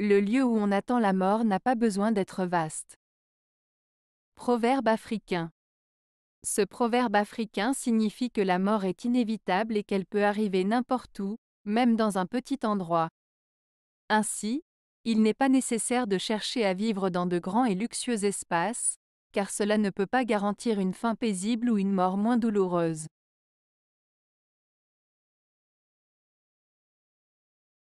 Le lieu où on attend la mort n'a pas besoin d'être vaste. Proverbe africain. Ce proverbe africain signifie que la mort est inévitable et qu'elle peut arriver n'importe où, même dans un petit endroit. Ainsi, il n'est pas nécessaire de chercher à vivre dans de grands et luxueux espaces, car cela ne peut pas garantir une fin paisible ou une mort moins douloureuse.